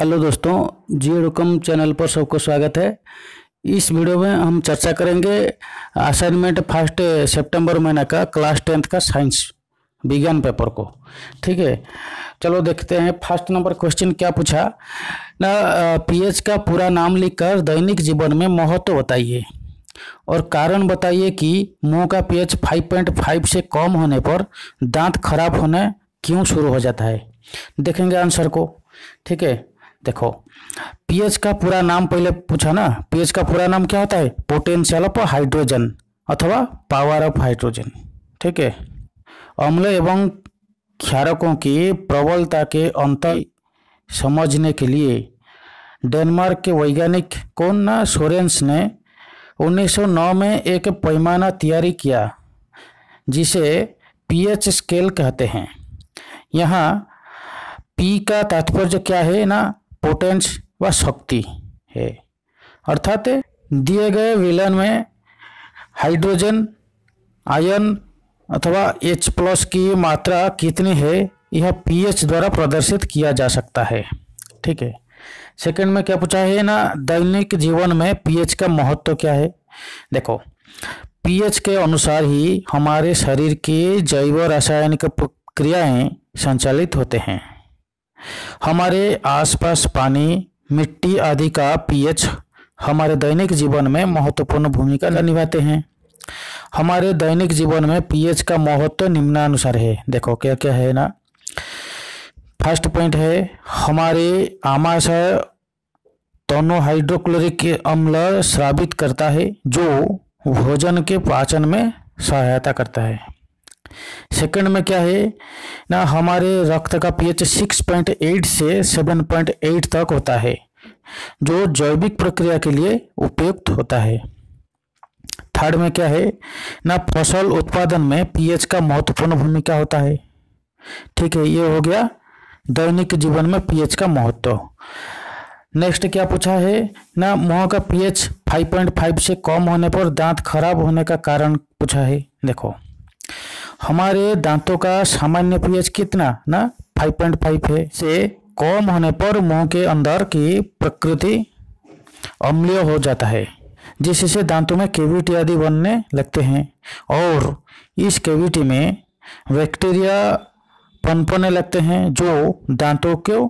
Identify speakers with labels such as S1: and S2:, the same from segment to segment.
S1: hello दोस्तों जियो रुकम channel पर सबको स्वागत है इस वीडियो में हम चर्चा करेंगे असाइनमेंट फर्स्ट सितंबर महीना का क्लास टेंथ का साइंस विज्ञान पेपर को ठीक है चलो देखते हैं फर्स्ट नंबर क्वेश्चन क्या पूछा ना पीएच का पूरा नाम लिखकर दैनिक जीवन में महत्व बताइए और कारण बताइए कि मुंह का पीएच 5.5 से कम होने पर दांत खराब होने क्यों शुरू हो जाता है देखेंगे आंसर को ठीक है देखो पीएच का पूरा नाम पहले पूछा ना पीएच का पूरा नाम क्या होता है पोटेंशियल ऑफ हाइड्रोजन अथवा पावर ऑफ हाइड्रोजन ठीक है अम्ल एवं क्षारकों की प्रबलता के अंतर समझने के लिए डेनमार्क के वैज्ञानिक कोन्ना सोरेंस ने 1909 में एक पैमाना तैयारी किया जिसे पीएच स्केल कहते हैं यहाँ पी का तात्पर्य क्या है ना पोटेंस व शक्ति है अर्थात दिए गए विलयन में हाइड्रोजन आयन अथवा H प्लस की मात्रा कितनी है यह पीएच द्वारा प्रदर्शित किया जा सकता है ठीक है सेकंड में क्या पूछा है ना दैनिक जीवन में पीएच का महत्व क्या है देखो पीएच के अनुसार ही हमारे शरीर की जैव रासायनिक प्रक्रियाएं संचालित होते हैं हमारे आसपास पानी मिट्टी आदि का पीएच हमारे दैनिक जीवन में महत्वपूर्ण भूमिका निभाते हैं हमारे दैनिक जीवन में पीएच का महत्व निम्नानुसार है देखो क्या क्या है ना फर्स्ट पॉइंट है हमारे आमाशय तोनो हाइड्रोक्लोरिक अम्ल श्रावित करता है जो भोजन के पाचन में सहायता करता है सेकंड में क्या है ना हमारे रक्त का पीएच 6.8 से 7.8 तक होता है जो जैविक प्रक्रिया के लिए उपयुक्त होता है थर्ड में क्या है ना फसल उत्पादन में पीएच का महत्वपूर्ण भूमिका होता है ठीक है ये हो गया दैनिक जीवन में पीएच का महत्व नेक्स्ट क्या पूछा है ना मुंह का पीएच 5.5 से कम होने पर दांत खराब होने का कारण पूछा है देखो हमारे दांतों का सामान्य पीएच कितना ना 5.5 है से कम होने पर मुंह के अंदर की प्रकृति अम्लीय हो जाता है जिससे दांतों में केविटी आदि बनने लगते हैं और इस केविटी में बैक्टीरिया पनपने लगते हैं जो दांतों को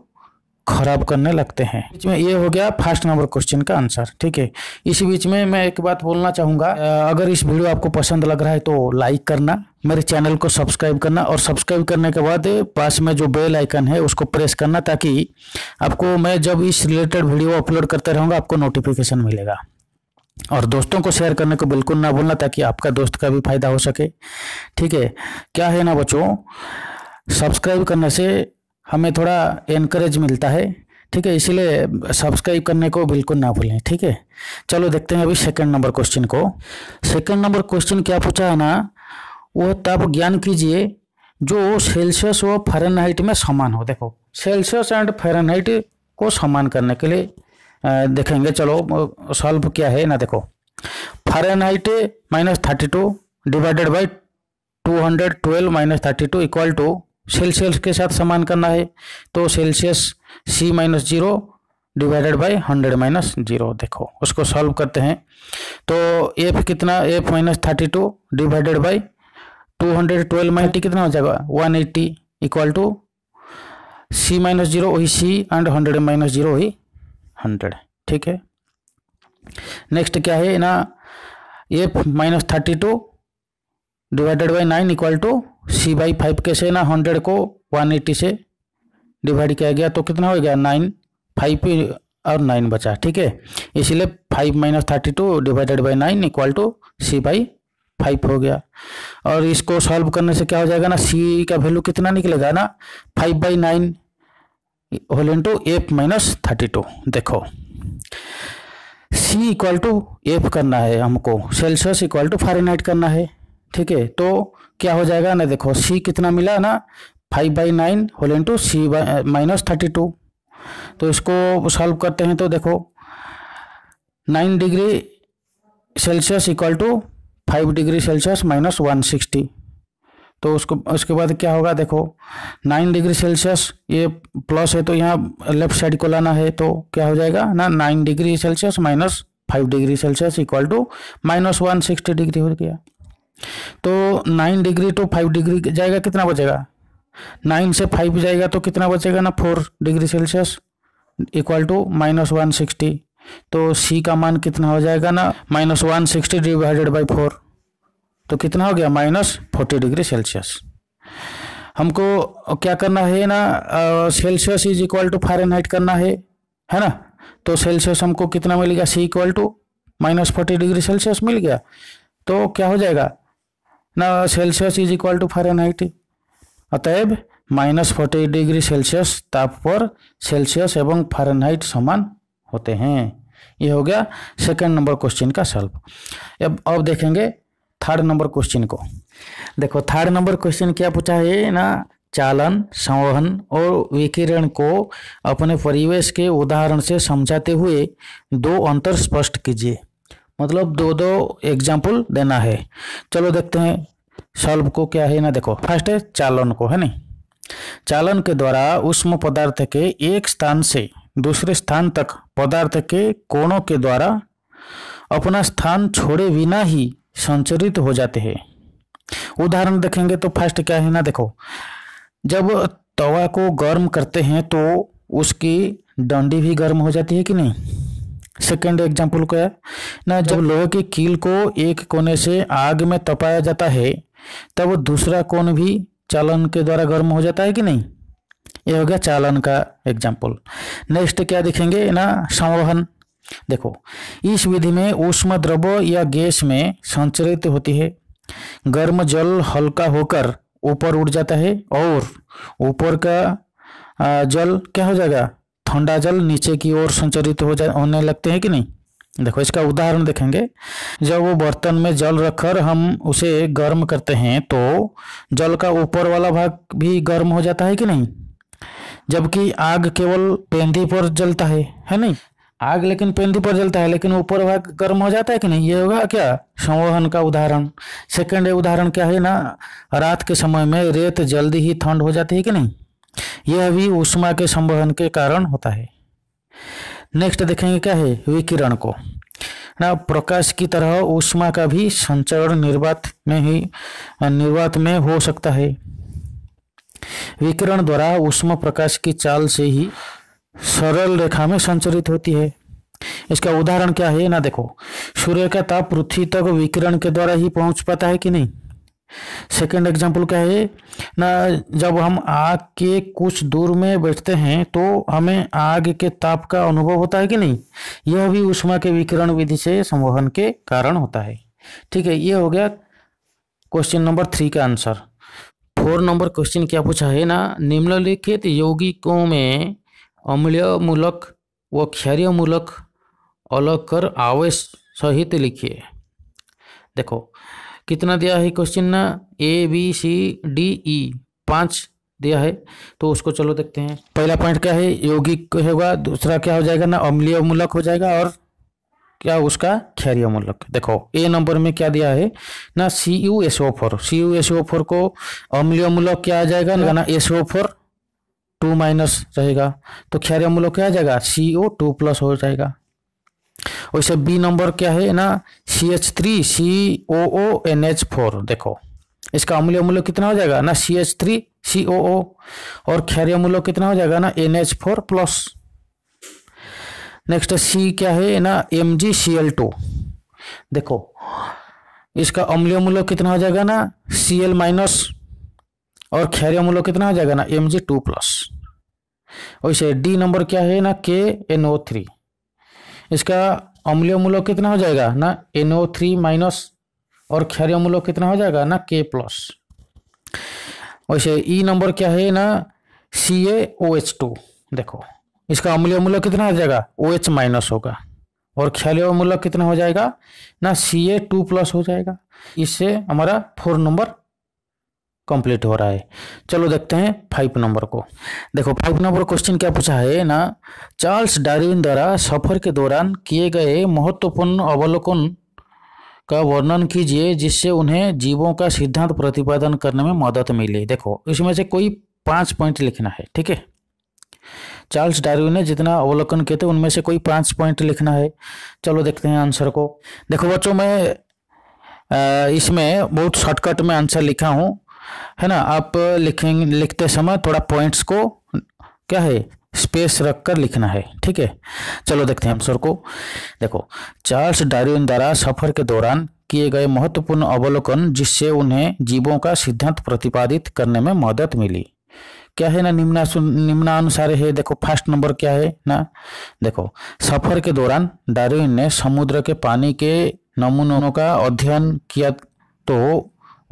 S1: खराब करने लगते हैं बीच में ये हो गया फर्स्ट नंबर क्वेश्चन का आंसर ठीक है इसी बीच में मैं एक बात बोलना चाहूँगा अगर इस वीडियो आपको पसंद लग रहा है तो लाइक करना मेरे चैनल को सब्सक्राइब करना और सब्सक्राइब करने के बाद पास में जो बेल आइकन है उसको प्रेस करना ताकि आपको मैं जब इस रिलेटेड वीडियो अपलोड करते रहूँगा आपको नोटिफिकेशन मिलेगा और दोस्तों को शेयर करने को बिल्कुल ना भूलना ताकि आपका दोस्त का भी फायदा हो सके ठीक है क्या है ना बच्चों सब्सक्राइब करने से हमें थोड़ा एनकरेज मिलता है ठीक है इसीलिए सब्सक्राइब करने को बिल्कुल ना भूलें ठीक है चलो देखते हैं अभी सेकंड नंबर क्वेश्चन को सेकंड नंबर क्वेश्चन क्या पूछा है ना वो तब ज्ञान कीजिए जो सेल्सियस व फारेनहाइट में समान हो देखो सेल्सियस एंड फारेनहाइट को समान करने के लिए देखेंगे चलो सॉल्व क्या है ना देखो Fahrenheit minus thirty two divided by two hundred twelve minus thirty two equal to Celsius के साथ समान करना है तो Celsius C minus zero divided by hundred minus zero देखो उसको सॉल्व करते हैं तो एफ कितना F minus thirty two divided by two hundred twelve minus T कितना हो जाएगा one eighty equal to C minus zero वही C and hundred minus zero वही हंड्रेड ठीक है नेक्स्ट क्या है ना F minus thirty two divided by nine equal to C by five कैसे ना हंड्रेड को वन एट्टी से डिवाइड किया गया तो कितना हो गया नाइन फाइव और नाइन बचा ठीक है इसीलिए five minus thirty two divided by nine equal to C by five हो गया और इसको सॉल्व करने से क्या हो जाएगा ना सी का वैल्यू कितना निकलेगा ना five by nine whole into F minus thirty two देखो सी इक्वल टू एफ करना है हमको सेल्सियस इक्वल टू फारेनहाइट करना है ठीक है तो क्या हो जाएगा ना देखो सी कितना मिला ना five by nine whole into C minus thirty two तो इसको सॉल्व करते हैं तो देखो nine degree Celsius equal to five degree Celsius minus one sixty तो उसको उसके बाद क्या होगा देखो नाइन डिग्री सेल्सियस ये प्लस है तो यहाँ लेफ्ट साइड को लाना है तो क्या हो जाएगा ना nine degree Celsius minus five degree Celsius equal to minus one sixty degree हो गया तो नाइन डिग्री टू तो फाइव डिग्री जाएगा कितना बचेगा नाइन से फाइव जाएगा तो कितना बचेगा ना four degree Celsius equal to minus one sixty तो C का मान कितना हो जाएगा ना minus one sixty divided by four तो कितना हो गया माइनस फोर्टी डिग्री सेल्सियस हमको क्या करना है ना Celsius is equal to Fahrenheit करना है है ना तो सेल्सियस हमको कितना मिल गया C equal to minus forty degree Celsius मिल गया तो क्या हो जाएगा ना Celsius is equal to Fahrenheit अतएव माइनस फोर्टी डिग्री सेल्सियस ताप पर सेल्सियस एवं फारेनहाइट समान होते हैं ये हो गया सेकंड नंबर क्वेश्चन का सल्व अब अब देखेंगे थर्ड नंबर क्वेश्चन को देखो थर्ड नंबर क्वेश्चन क्या पूछा है ना चालन संवहन और विकिरण को अपने परिवेश के उदाहरण से समझाते हुए दो अंतर स्पष्ट कीजिए मतलब दो दो एग्जाम्पल देना है चलो देखते हैं सल्व को क्या है ना देखो फर्स्ट है चालन को है नहीं चालन के द्वारा उष्म पदार्थ के एक स्थान से दूसरे स्थान तक पदार्थ के कोणों के द्वारा अपना स्थान छोड़े बिना ही संचरित हो जाते हैं उदाहरण देखेंगे तो फर्स्ट क्या है ना देखो जब तवा को गर्म करते हैं तो उसकी डंडी भी गर्म हो जाती है कि नहीं सेकेंड एग्जाम्पल क्या है ना जब लोहे की कील को एक कोने से आग में तपाया जाता है तब दूसरा कोण भी चालन के द्वारा गर्म हो जाता है कि नहीं ये हो गया चालन का एग्जाम्पल नेक्स्ट क्या देखेंगे ना संवहन देखो इस विधि में ऊष्मा द्रव या गैस में संचरित होती है गर्म जल हल्का होकर ऊपर उड़ जाता है और ऊपर का जल क्या हो जाएगा ठंडा जल नीचे की ओर संचरित हो जा होने लगते हैं कि नहीं देखो इसका उदाहरण देखेंगे जब वो बर्तन में जल रखकर हम उसे गर्म करते हैं तो जल का ऊपर वाला भाग भी गर्म हो जाता है कि नहीं जबकि आग केवल पेंदी पर जलता है है नहीं आग लेकिन पेंदी पर जलता है लेकिन ऊपर भाग गर्म हो जाता है कि नहीं ये होगा क्या संवहन का उदाहरण सेकेंड उदाहरण क्या है ना रात के समय में रेत जल्दी ही ठंड हो जाती है कि नहीं यह भी उष्मा के संवहन के कारण होता है नेक्स्ट देखेंगे क्या है विकिरण को ना प्रकाश की तरह उष्मा का भी संचरण निर्वात में ही निर्वात में हो सकता है विकिरण द्वारा उष्मा प्रकाश की चाल से ही सरल रेखा में संचरित होती है इसका उदाहरण क्या है ना देखो सूर्य का ताप पृथ्वी तक विकिरण के द्वारा ही पहुंच पाता है कि नहीं सेकेंड एग्जाम्पल क्या है ना जब हम आग के कुछ दूर में बैठते हैं तो हमें आग के ताप का अनुभव होता है कि नहीं यह भी उष्मा के विकिरण विधि से संवहन के कारण होता है ठीक है ये हो गया क्वेश्चन नंबर थ्री का आंसर फोर नंबर क्वेश्चन क्या पूछा है ना निम्नलिखित यौगिकों में मूलक व मूलक अलग कर आवेश सहित लिखिए देखो कितना दिया है क्वेश्चन ना A B C D E पाँच दिया है तो उसको चलो देखते हैं पहला पॉइंट क्या है यौगिक होगा दूसरा क्या हो जाएगा ना अम्लीय मूलक हो जाएगा और क्या उसका खैरिया मुल्क देखो ए नंबर में क्या दिया है ना C U S O four C U S O four को अम्लीय मूलक क्या आ जाएगा ना, ना S O four two minus रहेगा तो खैरिया मूलक क्या आ जाएगा सी ओ टू प्लस हो जाएगा वैसे बी नंबर क्या है ना C H three C O O N H four देखो इसका अम्लीय मूल्य कितना हो जाएगा ना C H three C O ओ और खैरिया मूल्य कितना हो जाएगा ना N H four plus next C क्या है ना M G C L two देखो इसका अम्लीय मूल्य कितना हो जाएगा ना सी एल माइनस और खैरिय मूल्य कितना हो जाएगा ना एम जी टू प्लस वैसे डी नंबर क्या है ना के एन ओ थ्री इसका अम्लीय मूल्य कितना हो जाएगा ना एन ओ थ्री माइनस और खैरिय मूल्य कितना हो जाएगा ना के प्लस वैसे ई e नंबर क्या है ना सी ए ओ एच टू देखो इसका अम्लीय मूल्य कितना आ जाएगा ओ OH एच माइनस होगा और ख्याल मूल्य कितना हो जाएगा ना सी ए टू प्लस हो जाएगा इससे हमारा फोर नंबर कंप्लीट हो रहा है चलो देखते हैं फाइव नंबर को देखो फाइव नंबर क्वेश्चन क्या पूछा है ना चार्ल्स डार्विन द्वारा सफर के दौरान किए गए महत्वपूर्ण अवलोकन का वर्णन कीजिए जिससे उन्हें जीवों का सिद्धांत प्रतिपादन करने में मदद मिले देखो इसमें से कोई पाँच पॉइंट लिखना है ठीक है चार्ल्स डार्विन ने जितना अवलोकन किए थे उनमें से कोई पांच पॉइंट लिखना है चलो देखते हैं आंसर को देखो बच्चों में इसमें बहुत शॉर्टकट में आंसर लिखा हूँ है ना आप लिखेंगे लिखते समय थोड़ा पॉइंट्स को क्या है स्पेस रख कर लिखना है ठीक है चलो देखते हैं आंसर को देखो चार्ल्स डार्विन द्वारा सफर के दौरान किए गए महत्वपूर्ण अवलोकन जिससे उन्हें जीवों का सिद्धांत प्रतिपादित करने में मदद मिली क्या है ना निम्ना निम्नानुसार है देखो फर्स्ट नंबर क्या है ना देखो सफर के दौरान डार्विन ने समुद्र के पानी के नमूनों का अध्ययन किया तो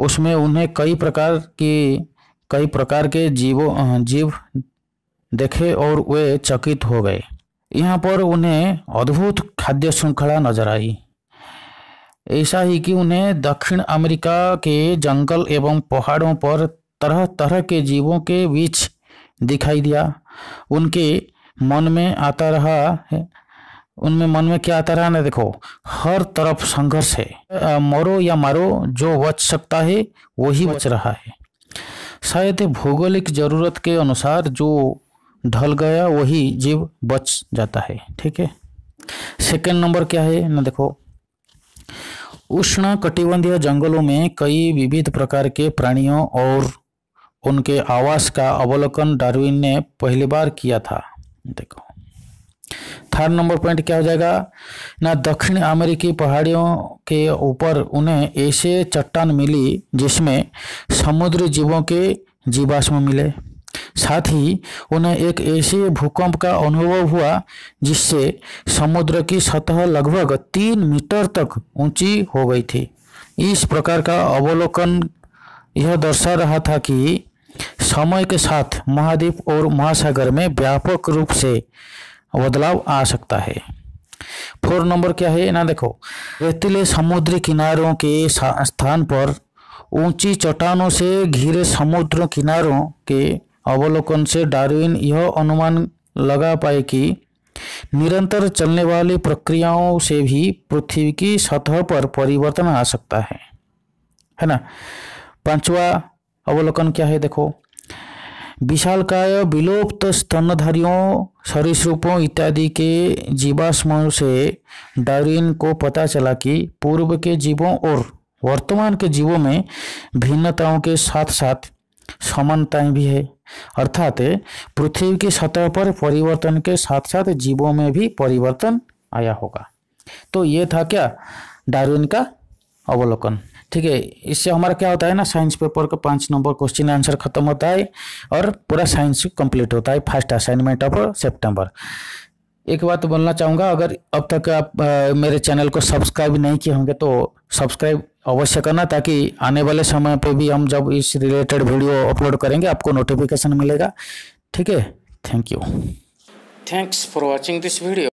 S1: उसमें उन्हें कई प्रकार की कई प्रकार के जीवो जीव देखे और वे चकित हो गए यहाँ पर उन्हें अद्भुत खाद्य श्रृंखला नजर आई ऐसा ही कि उन्हें दक्षिण अमेरिका के जंगल एवं पहाड़ों पर तरह तरह के जीवों के बीच दिखाई दिया उनके मन में आता रहा उनमें मन में क्या आता रहा ना देखो हर तरफ संघर्ष है मरो या मारो जो बच सकता है वही बच रहा है शायद भौगोलिक जरूरत के अनुसार जो ढल गया वही जीव बच जाता है ठीक है सेकेंड नंबर क्या है ना देखो उष्ण कटिबंधीय जंगलों में कई विविध प्रकार के प्राणियों और उनके आवास का अवलोकन डार्विन ने पहली बार किया था देखो थर्ड नंबर पॉइंट क्या हो जाएगा ना दक्षिण अमेरिकी पहाड़ियों के ऊपर उन्हें ऐसे चट्टान मिली जिसमें समुद्र जीवों के जीवाश्म मिले साथ ही उन्हें एक ऐसे भूकंप का अनुभव हुआ जिससे समुद्र की सतह लगभग तीन मीटर तक ऊंची हो गई थी इस प्रकार का अवलोकन यह दर्शा रहा था कि समय के साथ महाद्वीप और महासागर में व्यापक रूप से बदलाव आ सकता है फोर नंबर क्या है ना देखो रेतीले समुद्री किनारों के स्थान पर ऊंची चट्टानों से घिरे समुद्र किनारों के अवलोकन से डार्विन यह अनुमान लगा पाए कि निरंतर चलने वाली प्रक्रियाओं से भी पृथ्वी की सतह पर परिवर्तन आ सकता है है ना पांचवा अवलोकन क्या है देखो विशालकाय विलोप्त तो स्तनधारियों सरिसूपों इत्यादि के जीवाश्मों से डारिन को पता चला कि पूर्व के जीवों और वर्तमान के जीवों में भिन्नताओं के साथ साथ समानताएं भी है अर्थात पृथ्वी की सतह पर परिवर्तन के साथ साथ जीवों में भी परिवर्तन आया होगा तो ये था क्या डार्विन का अवलोकन ठीक है इससे हमारा क्या होता है ना साइंस पेपर का पाँच नंबर क्वेश्चन आंसर खत्म होता है और पूरा साइंस कंप्लीट होता है फर्स्ट असाइनमेंट ऑफ सेप्टेम्बर एक बात बोलना चाहूँगा अगर अब तक आप आ, मेरे चैनल को सब्सक्राइब नहीं किए होंगे तो सब्सक्राइब अवश्य करना ताकि आने वाले समय पे भी हम जब इस रिलेटेड वीडियो अपलोड करेंगे आपको नोटिफिकेशन मिलेगा ठीक है thank you thanks for watching this video